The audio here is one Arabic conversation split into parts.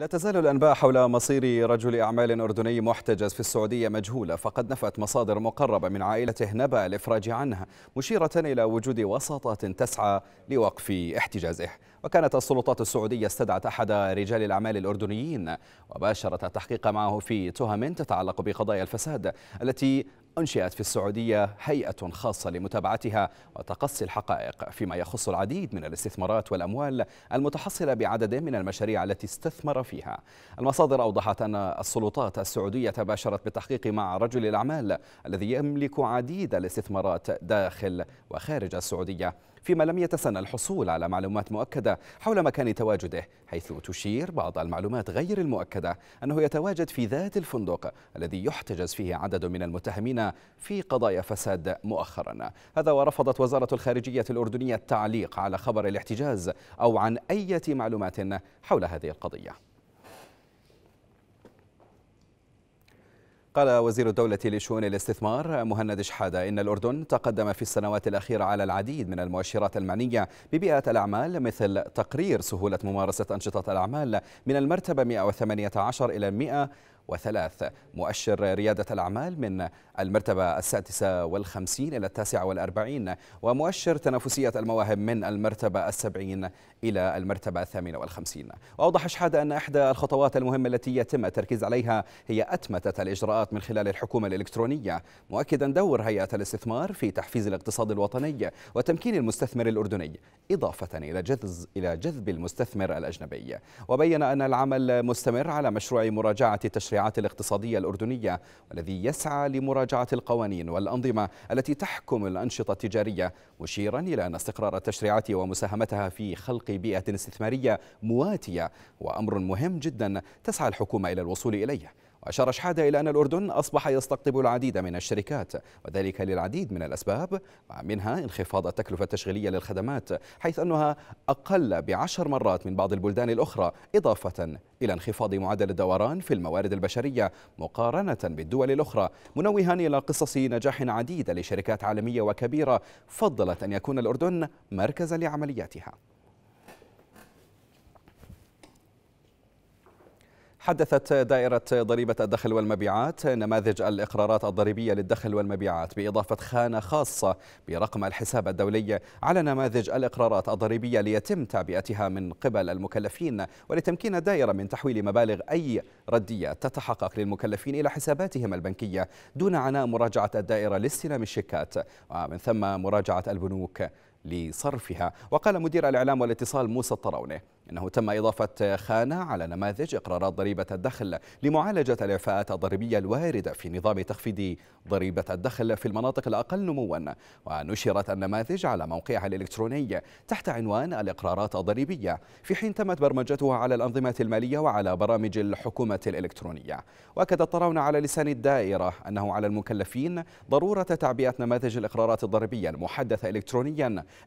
لا تزال الأنباء حول مصير رجل أعمال أردني محتجز في السعودية مجهولة فقد نفت مصادر مقربة من عائلته نبأ الإفراج عنها مشيرة إلى وجود وساطات تسعى لوقف احتجازه وكانت السلطات السعودية استدعت أحد رجال الأعمال الأردنيين وباشرت التحقيق معه في تهم تتعلق بقضايا الفساد التي أنشئت في السعودية هيئة خاصة لمتابعتها وتقصي الحقائق فيما يخص العديد من الاستثمارات والأموال المتحصلة بعدد من المشاريع التي استثمر فيها المصادر أوضحت أن السلطات السعودية باشرت بالتحقيق مع رجل الأعمال الذي يملك عديد الاستثمارات داخل وخارج السعودية فيما لم يتسنى الحصول على معلومات مؤكدة حول مكان تواجده حيث تشير بعض المعلومات غير المؤكدة أنه يتواجد في ذات الفندق الذي يحتجز فيه عدد من المتهمين في قضايا فساد مؤخرا هذا ورفضت وزارة الخارجية الأردنية التعليق على خبر الاحتجاز أو عن أي معلومات حول هذه القضية قال وزير الدولة لشؤون الاستثمار مهند شحادة إن الأردن تقدم في السنوات الأخيرة على العديد من المؤشرات المعنية ببيئة الأعمال مثل تقرير سهولة ممارسة أنشطة الأعمال من المرتبة 118 إلى 100 وثلاث مؤشر ريادة الأعمال من المرتبة السادسة والخمسين إلى التاسعة والأربعين ومؤشر تنافسية المواهب من المرتبة السبعين إلى المرتبة الثامنة والخمسين وأوضح شحادة أن إحدى الخطوات المهمة التي يتم التركيز عليها هي أتمتة الإجراءات من خلال الحكومة الإلكترونية مؤكدا دور هيئة الاستثمار في تحفيز الاقتصاد الوطني وتمكين المستثمر الأردني إضافة إلى جذب, إلى جذب المستثمر الأجنبي وبين أن العمل مستمر على مشروع مراجعة التشريع التبعات الاقتصادية الأردنية والذي يسعى لمراجعة القوانين والأنظمة التي تحكم الأنشطة التجارية مشيرا إلى أن استقرار التشريعات ومساهمتها في خلق بيئة استثمارية مواتية وأمر مهم جدا تسعى الحكومة إلى الوصول إليه وأشار شحادة إلى أن الأردن أصبح يستقطب العديد من الشركات وذلك للعديد من الأسباب منها انخفاض التكلفة التشغيلية للخدمات حيث أنها أقل بعشر مرات من بعض البلدان الأخرى إضافة إلى انخفاض معدل الدوران في الموارد البشرية مقارنة بالدول الأخرى منوها إلى قصص نجاح عديدة لشركات عالمية وكبيرة فضلت أن يكون الأردن مركزا لعملياتها حدثت دائرة ضريبة الدخل والمبيعات نماذج الإقرارات الضريبية للدخل والمبيعات بإضافة خانة خاصة برقم الحساب الدولي على نماذج الإقرارات الضريبية ليتم تعبئتها من قبل المكلفين ولتمكين الدائرة من تحويل مبالغ أي ردية تتحقق للمكلفين إلى حساباتهم البنكية دون عناء مراجعة الدائرة لاستلام الشيكات ومن ثم مراجعة البنوك لصرفها وقال مدير الإعلام والاتصال موسى الطروني أنه تم إضافة خانة على نماذج إقرارات ضريبة الدخل لمعالجة الإعفاءات الضريبية الواردة في نظام تخفيض ضريبة الدخل في المناطق الأقل نموا ونشرت النماذج على موقعها الإلكتروني تحت عنوان الإقرارات الضريبية في حين تمت برمجتها على الأنظمة المالية وعلى برامج الحكومة الإلكترونية وأكد الطراون على لسان الدائرة أنه على المكلفين ضرورة تعبئة نماذج الإقرارات الضريبية المحدثة إلكترونيا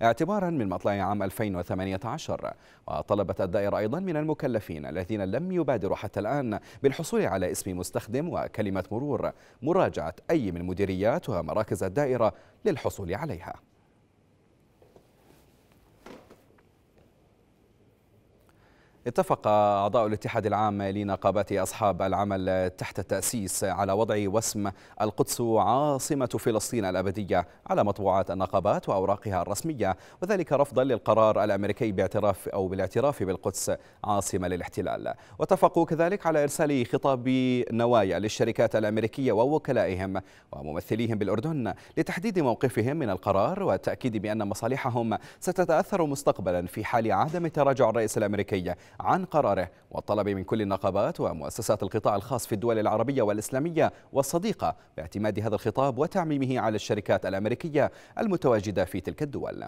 اعتبارا من مطلع عام 2018 وطلب قربت الدائرة أيضا من المكلفين الذين لم يبادروا حتى الآن بالحصول على اسم مستخدم وكلمة مرور مراجعة أي من مديريات ومراكز الدائرة للحصول عليها اتفق أعضاء الاتحاد العام لنقابات أصحاب العمل تحت التأسيس على وضع وسم القدس عاصمة فلسطين الأبدية على مطبوعات النقابات وأوراقها الرسمية وذلك رفضا للقرار الأمريكي باعتراف أو بالاعتراف بالقدس عاصمة للاحتلال واتفقوا كذلك على إرسال خطاب نوايا للشركات الأمريكية ووكلائهم وممثليهم بالأردن لتحديد موقفهم من القرار والتأكيد بأن مصالحهم ستتأثر مستقبلا في حال عدم تراجع الرئيس الأمريكي عن قراره والطلب من كل النقابات ومؤسسات القطاع الخاص في الدول العربية والإسلامية والصديقة باعتماد هذا الخطاب وتعميمه على الشركات الأمريكية المتواجدة في تلك الدول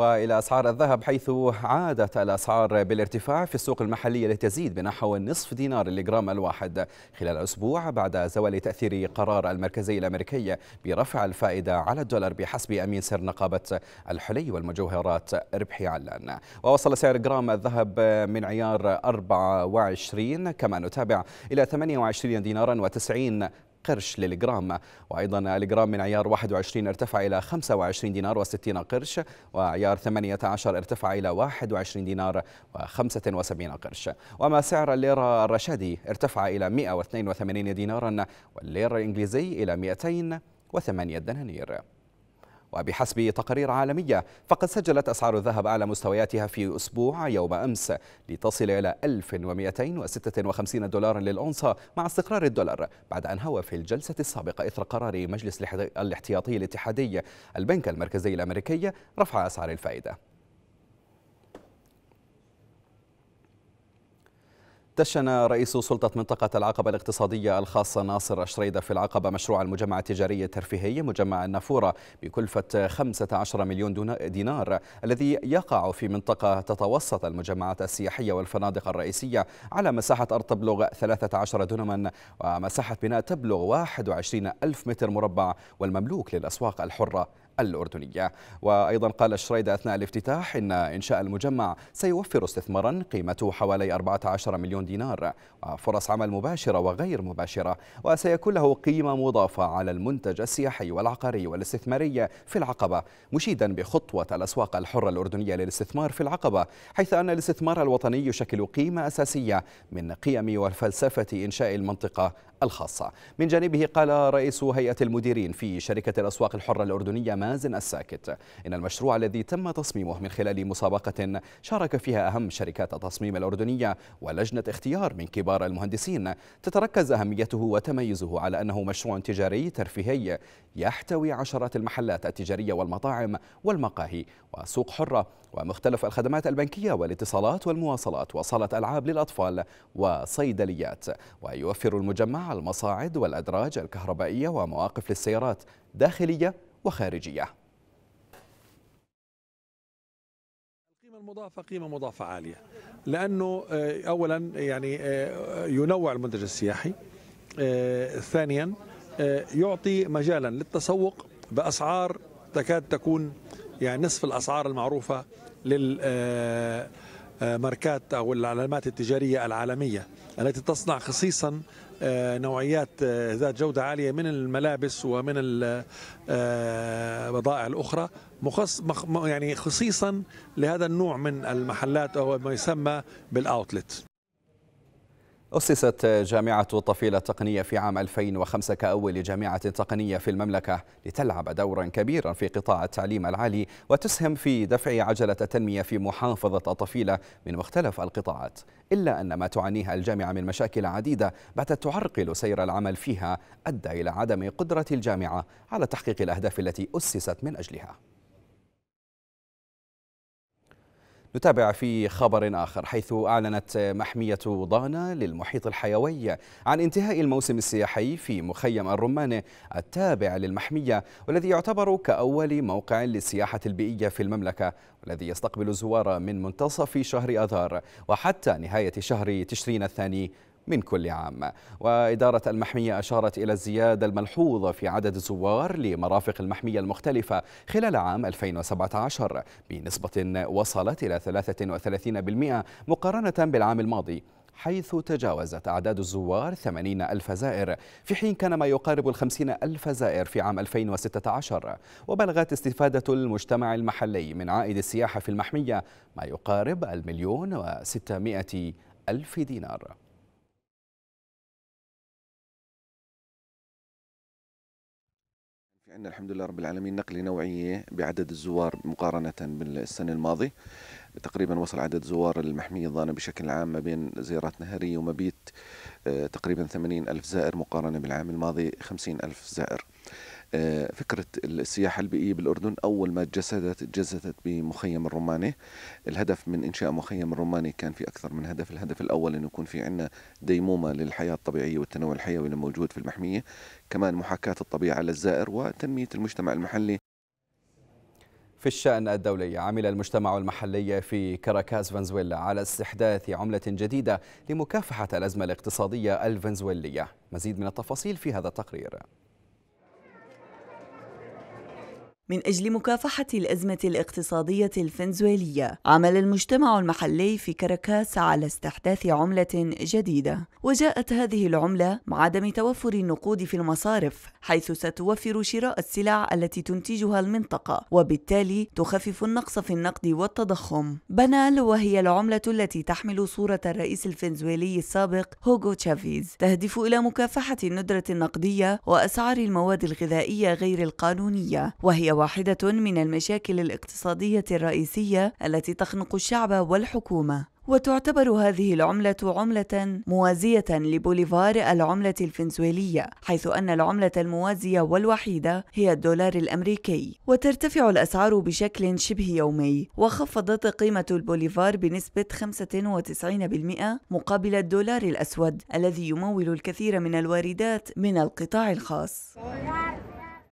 وإلى أسعار الذهب حيث عادت الأسعار بالارتفاع في السوق المحلية لتزيد بنحو نصف دينار للجرام الواحد خلال أسبوع بعد زوال تأثير قرار المركزي الأمريكي برفع الفائدة على الدولار بحسب أمين سر نقابة الحلي والمجوهرات ربحي علان ووصل سعر جرام الذهب من عيار 24 كما نتابع إلى 28 دينارا و90 قرش للجرام وأيضا الجرام من عيار 21 ارتفع إلى 25 دينار و60 قرش وعيار 18 ارتفع إلى 21 دينار و75 قرش وما سعر الليرة الرشادي ارتفع إلى 182 دينارا والليرة الإنجليزي إلى 208 دنانير وبحسب تقارير عالمية فقد سجلت أسعار الذهب أعلى مستوياتها في أسبوع يوم أمس لتصل إلى 1256 دولارا للأونصة مع استقرار الدولار بعد أن هوى في الجلسة السابقة إثر قرار مجلس الاحتياطي الاتحادي البنك المركزي الأمريكي رفع أسعار الفائدة دشن رئيس سلطة منطقة العقبة الاقتصادية الخاصة ناصر الشريدة في العقبة مشروع المجمع التجاري الترفيهي مجمع النافورة بكلفة 15 مليون دينار الذي يقع في منطقة تتوسط المجمعات السياحية والفنادق الرئيسية على مساحة أرض تبلغ 13 دونما ومساحة بناء تبلغ 21 ألف متر مربع والمملوك للأسواق الحرة الأردنية وأيضا قال الشريدة أثناء الافتتاح إن إنشاء المجمع سيوفر استثمارا قيمته حوالي 14 مليون دينار وفرص عمل مباشرة وغير مباشرة وسيكون له قيمة مضافة على المنتج السياحي والعقاري والاستثماري في العقبة مشيدا بخطوة الأسواق الحرة الأردنية للاستثمار في العقبة حيث أن الاستثمار الوطني يشكل قيمة أساسية من قيم وفلسفة إنشاء المنطقة الخاصة من جانبه قال رئيس هيئة المديرين في شركة الأسواق الحرة الأردنية مازن الساكت إن المشروع الذي تم تصميمه من خلال مسابقة شارك فيها أهم شركات التصميم الأردنية ولجنة اختيار من كبار المهندسين تتركز أهميته وتميزه على أنه مشروع تجاري ترفيهي يحتوي عشرات المحلات التجارية والمطاعم والمقاهي وسوق حرة ومختلف الخدمات البنكية والاتصالات والمواصلات وصالة ألعاب للأطفال وصيدليات ويوفر المجمع المصاعد والأدراج الكهربائية ومواقف للسيارات داخلية وخارجية القيمة المضافة قيمة مضافة عالية لأنه آه، أولا يعني آه، ينوع المنتج السياحي آه، ثانيا يعطي مجالا للتسوق بأسعار تكاد تكون يعني نصف الأسعار المعروفة لل آه، ماركات او العلامات التجاريه العالميه التي تصنع خصيصا آه، نوعيات آه، ذات جودة عالية من الملابس ومن البضائع الأخرى مخص يعني خصيصا لهذا النوع من المحلات أو ما يسمى بالأوتلت أسست جامعة طفيلة التقنية في عام 2005 كأول جامعة تقنية في المملكة لتلعب دورا كبيرا في قطاع التعليم العالي وتسهم في دفع عجلة التنمية في محافظة طفيلة من مختلف القطاعات إلا أن ما تعانيه الجامعة من مشاكل عديدة باتت تعرقل سير العمل فيها أدى إلى عدم قدرة الجامعة على تحقيق الأهداف التي أسست من أجلها نتابع في خبر آخر حيث أعلنت محمية ضانا للمحيط الحيوي عن انتهاء الموسم السياحي في مخيم الرمانة التابع للمحمية والذي يعتبر كأول موقع للسياحة البيئية في المملكة والذي يستقبل الزوار من منتصف شهر أذار وحتى نهاية شهر تشرين الثاني من كل عام وإدارة المحمية أشارت إلى الزيادة الملحوظة في عدد الزوار لمرافق المحمية المختلفة خلال عام 2017 بنسبة وصلت إلى 33% مقارنة بالعام الماضي حيث تجاوزت أعداد الزوار 80 ألف زائر في حين كان ما يقارب 50 ألف زائر في عام 2016 وبلغت استفادة المجتمع المحلي من عائد السياحة في المحمية ما يقارب المليون وستمائة ألف دينار عندنا الحمد لله رب العالمين نقلة نوعية بعدد الزوار مقارنة بالسنة الماضية تقريبا وصل عدد زوار المحمية الضانة بشكل عام ما بين زيارات نهرية ومبيت آه، تقريبا 80 ألف زائر مقارنة بالعام الماضي 50 ألف زائر آه، فكرة السياحة البيئية بالأردن أول ما تجسدت تجسدت بمخيم الرماني الهدف من إنشاء مخيم الرماني كان في أكثر من هدف الهدف الأول أنه يكون في عندنا ديمومة للحياة الطبيعية والتنوع الحيوي الموجود في المحمية كمان محاكاة الطبيعة للزائر وتنمية المجتمع المحلي في الشأن الدولي عمل المجتمع المحلي في كاراكاس فنزويلا على استحداث عملة جديدة لمكافحة الأزمة الاقتصادية الفنزويلية مزيد من التفاصيل في هذا التقرير من أجل مكافحة الأزمة الاقتصادية الفنزويلية عمل المجتمع المحلي في كاراكاس على استحداث عملة جديدة وجاءت هذه العملة مع عدم توفر النقود في المصارف حيث ستوفر شراء السلع التي تنتجها المنطقة وبالتالي تخفف النقص في النقد والتضخم بنال وهي العملة التي تحمل صورة الرئيس الفنزويلي السابق هوغو تشافيز تهدف إلى مكافحة الندرة النقدية وأسعار المواد الغذائية غير القانونية وهي واحدة من المشاكل الاقتصادية الرئيسية التي تخنق الشعب والحكومة وتعتبر هذه العملة عملة موازية لبوليفار العملة الفنزويلية، حيث أن العملة الموازية والوحيدة هي الدولار الأمريكي، وترتفع الأسعار بشكل شبه يومي، وخفضت قيمة البوليفار بنسبة 95% مقابل الدولار الأسود، الذي يمول الكثير من الواردات من القطاع الخاص.